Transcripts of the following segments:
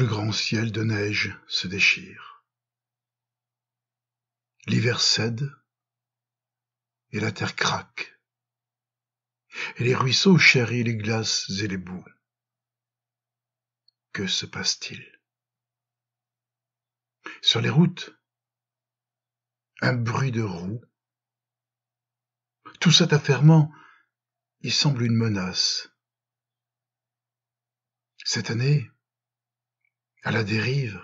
le grand ciel de neige se déchire. L'hiver cède et la terre craque, et les ruisseaux chérissent les glaces et les boues. Que se passe-t-il Sur les routes, un bruit de roues. Tout cet affairement, il semble une menace. Cette année, à la dérive.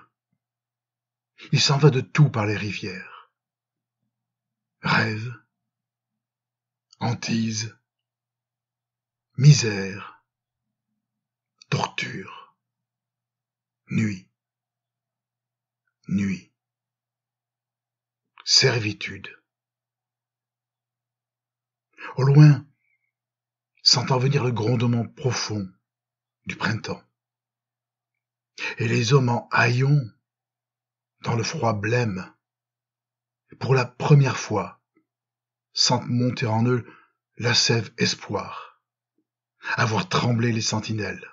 Il s'en va de tout par les rivières. Rêve, hantise, misère, torture, nuit, nuit, servitude. Au loin, s'entend venir le grondement profond du printemps et les hommes en haillons dans le froid blême, pour la première fois, sentent monter en eux la sève espoir, avoir tremblé les sentinelles,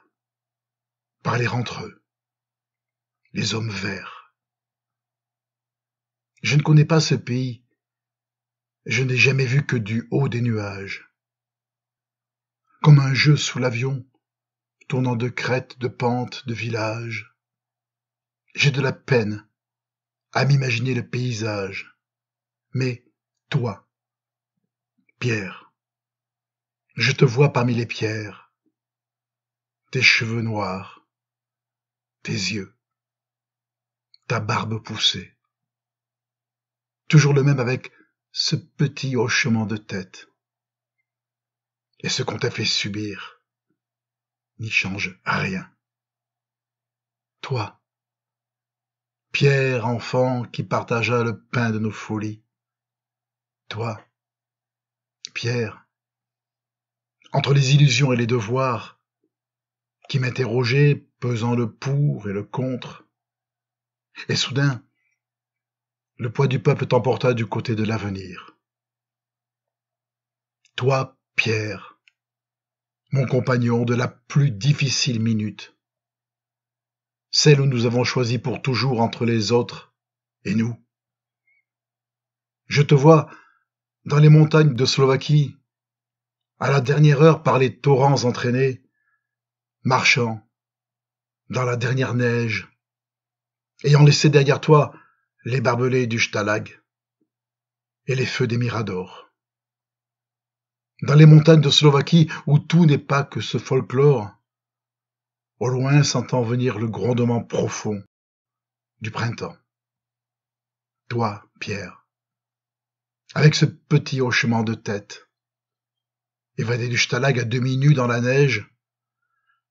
parler entre eux, les hommes verts. Je ne connais pas ce pays, je n'ai jamais vu que du haut des nuages, comme un jeu sous l'avion, tournant de crête, de pentes, de village, J'ai de la peine à m'imaginer le paysage. Mais toi, Pierre, je te vois parmi les pierres, tes cheveux noirs, tes yeux, ta barbe poussée. Toujours le même avec ce petit hochement de tête et ce qu'on t'a fait subir n'y change rien. Toi, Pierre enfant qui partagea le pain de nos folies, toi, Pierre, entre les illusions et les devoirs, qui m'interrogeais pesant le pour et le contre, et soudain, le poids du peuple t'emporta du côté de l'avenir. Toi, Pierre, mon compagnon de la plus difficile minute, celle où nous avons choisi pour toujours entre les autres et nous. Je te vois dans les montagnes de Slovaquie, à la dernière heure par les torrents entraînés, marchant dans la dernière neige, ayant laissé derrière toi les barbelés du Stalag et les feux des miradors dans les montagnes de Slovaquie où tout n'est pas que ce folklore. Au loin s'entend venir le grondement profond du printemps. Toi, Pierre, avec ce petit hochement de tête, évadé du stalag à demi nu dans la neige,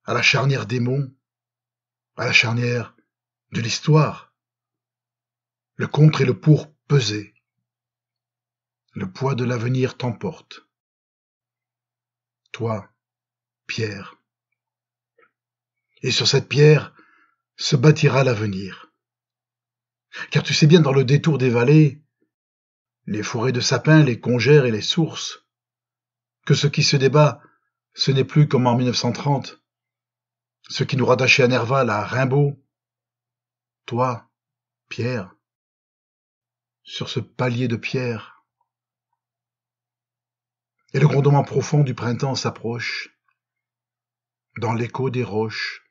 à la charnière des monts, à la charnière de l'histoire, le contre et le pour peser, Le poids de l'avenir t'emporte toi, pierre. Et sur cette pierre se bâtira l'avenir. Car tu sais bien dans le détour des vallées, les forêts de sapins, les congères et les sources, que ce qui se débat, ce n'est plus comme en 1930, ce qui nous rattachait à Nerval, à Rimbaud. Toi, Pierre, sur ce palier de pierre, et le grondement profond du printemps s'approche, dans l'écho des roches.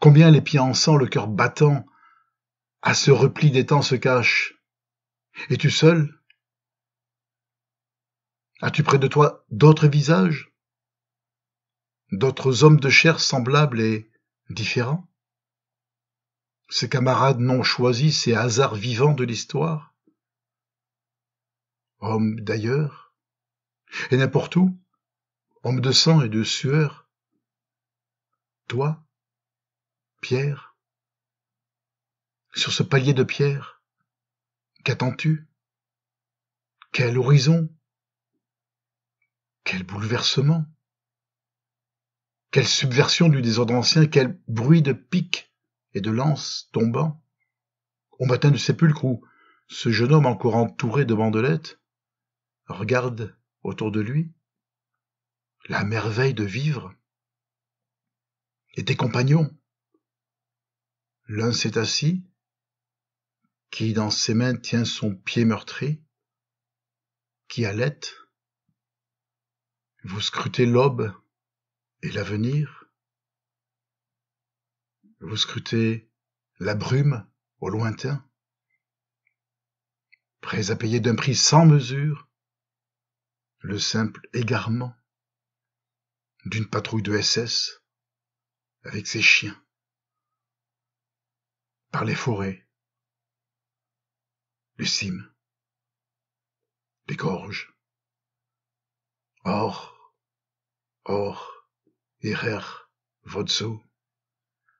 Combien les pieds en sang, le cœur battant, à ce repli des temps se cache. Es-tu seul As-tu près de toi d'autres visages D'autres hommes de chair semblables et différents Ces camarades non choisis, ces hasards vivants de l'histoire Hommes d'ailleurs et n'importe où, homme de sang et de sueur, toi, Pierre, sur ce palier de pierre, qu'attends-tu Quel horizon Quel bouleversement Quelle subversion du désordre ancien Quel bruit de piques et de lances tombant Au matin du sépulcre où ce jeune homme encore entouré de bandelettes regarde autour de lui, la merveille de vivre, et tes compagnons. L'un s'est assis, qui dans ses mains tient son pied meurtri, qui allait. Vous scrutez l'aube et l'avenir. Vous scrutez la brume au lointain, prêts à payer d'un prix sans mesure le simple égarement d'une patrouille de SS avec ses chiens, par les forêts, les cimes, les gorges. Or, or, erer, vodso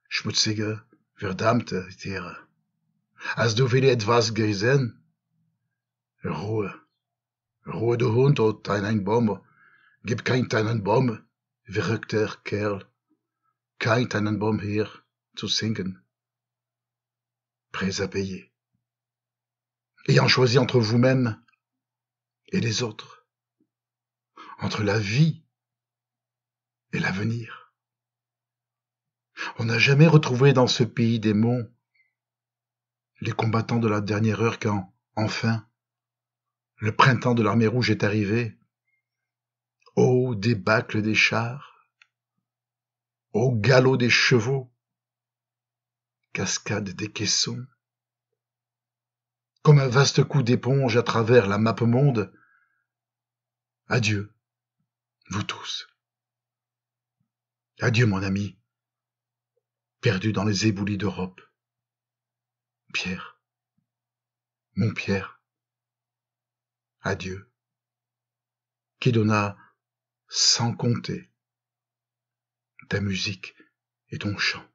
schmutzige, verdammte Tiere. Hast du wieder etwas gesehen? Ruhe de Hund oder bombe gib kein Tannenbaum, verrückter Kerl, kein Tannenbaum hier zu singen. Prêt à payer. Ayant choisi entre vous-même et les autres, entre la vie et l'avenir. On n'a jamais retrouvé dans ce pays des monts les combattants de la dernière heure quand, enfin, le printemps de l'armée rouge est arrivé. Ô débâcle des chars, ô galop des chevaux, cascade des caissons. Comme un vaste coup d'éponge à travers la map monde, adieu, vous tous. Adieu, mon ami, perdu dans les éboulis d'Europe. Pierre, mon Pierre. Adieu, qui donna sans compter ta musique et ton chant.